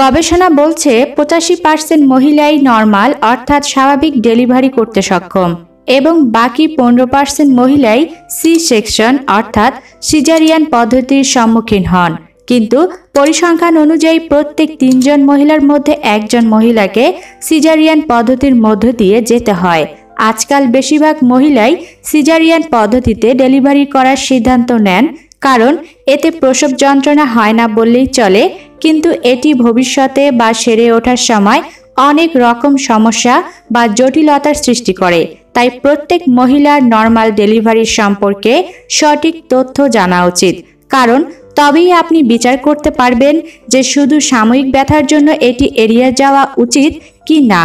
গবেষণা বলছে পঁচাশি পার্সেন্ট মহিলাই নর্মাল অর্থাৎ স্বাভাবিক ডেলিভারি করতে সক্ষম এবং বাকি পনেরো পার্সেন্ট মহিলাই সি সেকশন অর্থাৎ সিজারিয়ান পদ্ধতির সম্মুখীন হন কিন্তু পরিসংখ্যান অনুযায়ী প্রত্যেক তিনজন মহিলার মধ্যে একজন মহিলাকে সিজারিয়ান পদ্ধতির মধ্য দিয়ে যেতে হয় আজকাল বেশিরভাগ মহিলাই সিজারিয়ান পদ্ধতিতে ডেলিভারি করার সিদ্ধান্ত নেন কারণ এতে প্রসব যন্ত্রণা হয় না বললেই চলে কিন্তু এটি ভবিষ্যতে বা সেরে ওঠার সময় অনেক রকম সমস্যা বা জটিলতার সৃষ্টি করে তাই প্রত্যেক মহিলার নর্মাল ডেলিভারি সম্পর্কে সঠিক তথ্য জানা উচিত কারণ তবেই আপনি বিচার করতে পারবেন যে শুধু সাময়িক ব্যথার জন্য এটি এড়িয়ে যাওয়া উচিত কি না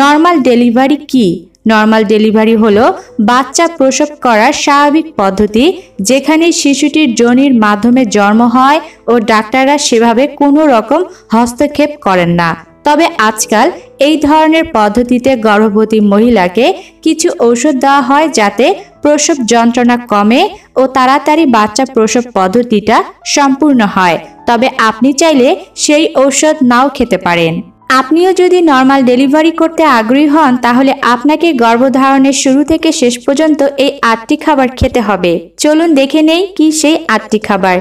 নর্মাল ডেলিভারি কি নর্মাল ডেলিভারি হলো বাচ্চা প্রসব করার স্বাভাবিক পদ্ধতি যেখানে শিশুটির জনির মাধ্যমে জন্ম হয় ও ডাক্তাররা সেভাবে কোনো রকম হস্তক্ষেপ করেন না তবে আজকাল এই ধরনের পদ্ধতিতে গর্ভবতী মহিলাকে কিছু ঔষধ দেওয়া হয় যাতে প্রসব যন্ত্রণা কমে ও তাড়াতাড়ি বাচ্চা প্রসব পদ্ধতিটা সম্পূর্ণ হয় তবে আপনি চাইলে সেই ঔষধ নাও খেতে পারেন আপনিও যদি নর্মাল ডেলিভারি করতে আগ্রহী হন তাহলে আপনাকে গর্ভধারণের শুরু থেকে শেষ পর্যন্ত এই আটটি খাবার খেতে হবে চলুন দেখে নেই কি সেই আটটি খাবার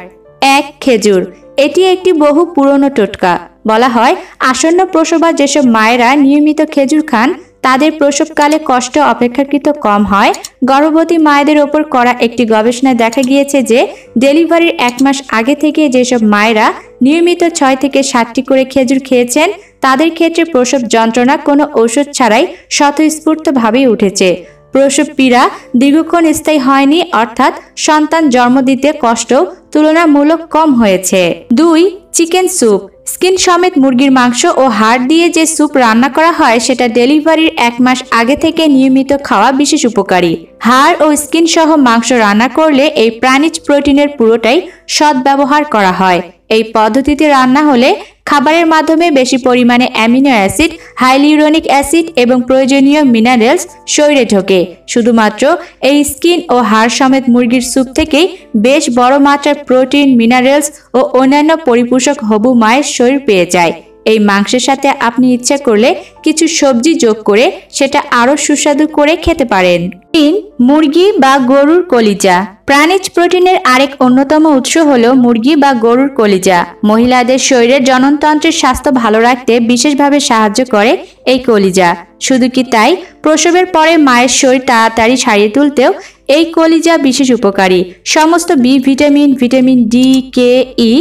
এক খেজুর এটি একটি বহু পুরনো টোটকা বলা হয় আসন্ন প্রসবা যেসব মায়েরা নিয়মিত খেজুর খান তাদের প্রসবকালে কষ্ট অপেক্ষাকৃত কম হয় গর্ভবতী মায়েদের ওপর করা একটি গবেষণায় দেখা গিয়েছে যে ডেলিভারির এক মাস আগে থেকে যেসব মায়েরা নিয়মিত ছয় থেকে সাতটি করে খেজুর খেয়েছেন তাদের ক্ষেত্রে প্রসব যন্ত্রণা কোনো ঔষধ ছাড়াই স্বতঃস্ফূর্তভাবেই উঠেছে প্রসব পীড়া দীর্ঘক্ষণ স্থায়ী হয়নি অর্থাৎ সন্তান জন্ম দিতে কষ্ট তুলনামূলক কম হয়েছে দুই চিকেন স্যুপ স্কিন সমেত মুরগির মাংস ও হাড় দিয়ে যে স্যুপ রান্না করা হয় সেটা ডেলিভারির এক মাস আগে থেকে নিয়মিত খাওয়া বিশেষ উপকারী হাড় ও স্কিন সহ মাংস রান্না করলে এই প্রাণীজ প্রোটিনের পুরোটাই সদ্ব্যবহার করা হয় এই পদ্ধতিতে রান্না হলে খাবারের মাধ্যমে বেশি পরিমাণে অ্যামিনো অ্যাসিড হাইলিউরোনিক অ্যাসিড এবং প্রয়োজনীয় মিনারেলস শরীরে ঢোকে শুধুমাত্র এই স্কিন ও হাড় সমেত মুরগির স্যুপ থেকেই বেশ বড় মাত্রার প্রোটিন মিনারেলস ও অন্যান্য পরিপোষক হবু মায়ের শরীর পেয়ে যায় এই মাংসের সাথে আপনি ইচ্ছা করলে কিছু সবজি যোগ করে সেটা আরও সুস্বাদু করে খেতে পারেন তিন মুরগি বা গরুর কলিজা প্রাণীজ প্রোটিনের আরেক অন্যতম উৎস হল মুরগি বা গরুর কলিজা মহিলাদের শরীরের জননতন্ত্রের স্বাস্থ্য ভালো রাখতে বিশেষভাবে সাহায্য করে এই কলিজা শুধু কি তাই প্রসবের পরে মায়ের শরীর তাড়াতাড়ি সারিয়ে তুলতেও এই কলিজা বিশেষ উপকারী সমস্ত B vitamin vitamin D K E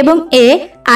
এবং এ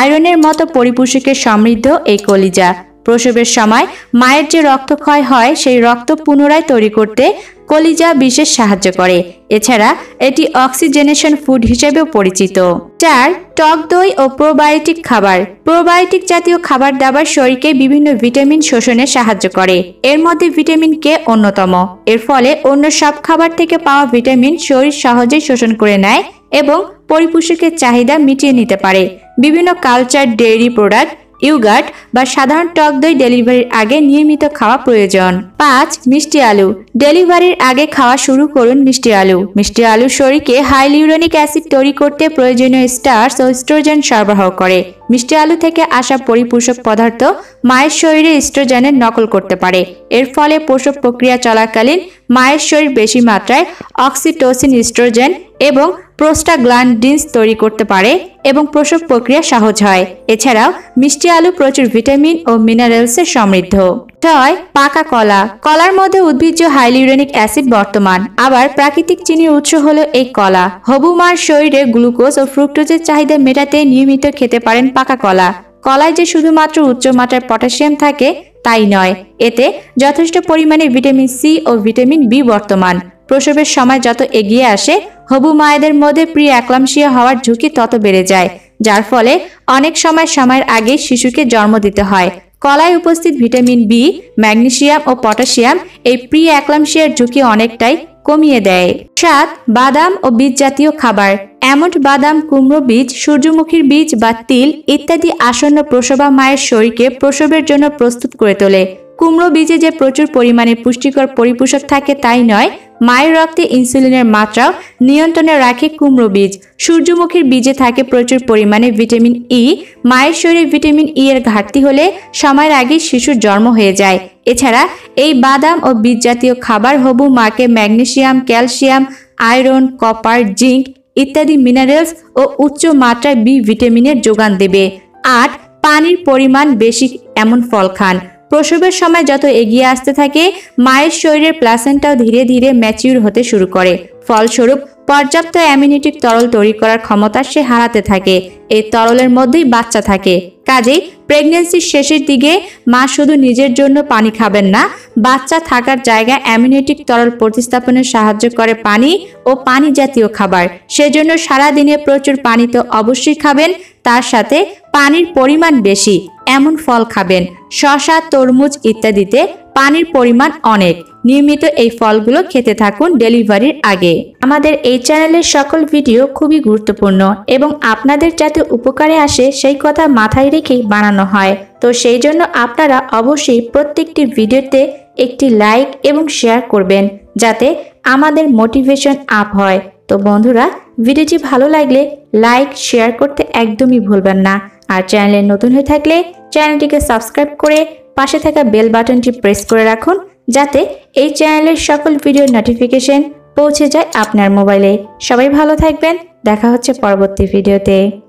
আয়রনের মতো পরিপোষকে সমৃদ্ধ এই কলিজা প্রসবের সময় মায়ের যে রক্তক্ষয় হয় সেই রক্ত পুনরায় তৈরি করতে কলিজা বিশেষ সাহায্য করে এছাড়া এটি অক্সিজেনেশন ফুড হিসেবেও পরিচিত চার টক দই ও প্রোবায়োটিক খাবার প্রোবায়োটিক জাতীয় খাবার দাবার শরীরকে বিভিন্ন ভিটামিন শোষণে সাহায্য করে এর মধ্যে ভিটামিন কে অন্যতম এর ফলে অন্য সব খাবার থেকে পাওয়া ভিটামিন শরীর সহজেই শোষণ করে নেয় এবং পরিপোষকের চাহিদা মিটিয়ে নিতে পারে বিভিন্ন কালচার ডেয়ারি প্রোডাক্ট ইউগার্ট বা সাধারণ টক দই ডেলিভারির আগে নিয়মিত খাওয়া প্রয়োজন পাঁচ মিষ্টি আলু ডেলিভারির আগে খাওয়া শুরু করুন মিষ্টি আলু মিষ্টি আলু শরীরকে হাইলিউরনিক অ্যাসিড তৈরি করতে প্রয়োজনীয় স্টার্স ও স্ট্রোজেন সরবরাহ করে মিষ্টি আলু থেকে আসা পরিপোষক পদার্থ মায়ের শরীরে স্ট্রোজেনের নকল করতে পারে এর ফলে পোষক প্রক্রিয়া চলাকালীন মায়ের শরীর বেশি মাত্রায় অক্সিটোসিন স্ট্রোজেন এবং ডিন্স তৈরি করতে পারে এবং প্রসব প্রক্রিয়া সহজ হয় এছাড়াও মিষ্টি আলু প্রচুর ভিটামিন ও মিনারেলসে সমৃদ্ধ ছয় পাকা কলা কলার মধ্যে উদ্ভিজ্জ হাইলিউরেনিক অ্যাসিড বর্তমান আবার প্রাকৃতিক চিনির উৎস হলো এই কলা হবুমার শরীরে গ্লুকোজ ও ফ্রুক্টোজের চাহিদা মেটাতে নিয়মিত খেতে পারেন পাকা কলা কলায় যে শুধুমাত্র মাত্রার পটাশিয়াম থাকে তাই নয় এতে যথেষ্ট পরিমাণে ভিটামিন সি ও ভিটামিন বি বর্তমান প্রসবের সময় যত এগিয়ে আসে হবু মায়েদের মধ্যে প্রি অ্যাক্লামশিয়া হওয়ার ঝুঁকি তত বেড়ে যায় যার ফলে অনেক সময় সময়ের আগে শিশুকে জন্ম দিতে হয় কলায় উপস্থিত ভিটামিন বি ম্যাগনেশিয়াম ও পটাশিয়াম এই প্রি অ্যাক্লামশিয়ার ঝুঁকি অনেকটাই কমিয়ে দেয় সাত বাদাম ও বীজ জাতীয় খাবার এমন বাদাম কুমড়ো বীজ সূর্যমুখীর বীজ বা তিল ইত্যাদি আসন্ন প্রসবা মায়ের শরীরকে প্রসবের জন্য প্রস্তুত করে তোলে কুমড়ো বীজে যে প্রচুর পরিমাণে পুষ্টিকর পরিপোষক থাকে তাই নয় মায়ের রক্তে ইনসুলিনের মাত্রাও নিয়ন্ত্রণে রাখে কুমড়ো বীজ সূর্যমুখীর বীজে থাকে প্রচুর পরিমাণে ভিটামিন ই e। মায়ের শরীরে ভিটামিন ই e এর ঘাটতি হলে সময়ের আগে শিশুর জন্ম হয়ে যায় এছাড়া এই বাদাম ও বীজ জাতীয় খাবার হবু মাকে magnesium calcium iron copper zinc ইত্যাদি মিনারেলস ও উচ্চ মাত্রায় বি ভিটামিনের যোগান দেবে আট পানির পরিমাণ বেশি এমন ফল খান প্রসবের সময় যত এগিয়ে আসতে থাকে মায়ের শরীরের প্লাসেন্টাও ধীরে ধীরে ম্যাচিউর হতে শুরু করে ফলস্বরূপ পর্যাপ্ত অ্যামিনিটিক তরল তৈরি করার ক্ষমতা সে হারাতে থাকে এই তরলের মধ্যেই বাচ্চা থাকে কাজেই প্রেগনেন্সির শেষের দিকে মা শুধু নিজের জন্য পানি খাবেন না বাচ্চা থাকার জায়গায় অ্যামিউনিটিক তরল প্রতিস্থাপনে সাহায্য করে পানি ও পানি জাতীয় খাবার সেজন্য সারা দিনে প্রচুর পানি তো অবশ্যই খাবেন তার সাথে পানির পরিমাণ বেশি এমন ফল খাবেন শশা তরমুজ ইত্যাদিতে পানির পরিমাণ অনেক নিয়মিত এই ফলগুলো খেতে থাকুন ডেলিভারির আগে আমাদের এই চ্যানেলের সকল ভিডিও খুবই গুরুত্বপূর্ণ এবং আপনাদের যাতে উপকারে আসে সেই কথা মাথায় রেখেই বানানো হয় তো সেই জন্য আপনারা অবশ্যই প্রত্যেকটি ভিডিওতে একটি লাইক এবং শেয়ার করবেন যাতে আমাদের মোটিভেশন আপ হয় তো বন্ধুরা ভিডিওটি ভালো লাগলে লাইক শেয়ার করতে একদমই ভুলবেন না আর চ্যানেলে নতুন হয়ে থাকলে চ্যানেলটিকে সাবস্ক্রাইব করে পাশে থাকা বেল বাটনটি প্রেস করে রাখুন যাতে এই চ্যানেলের সকল ভিডিওর নোটিফিকেশন পৌঁছে যায় আপনার মোবাইলে সবাই ভালো থাকবেন দেখা হচ্ছে পরবর্তী ভিডিওতে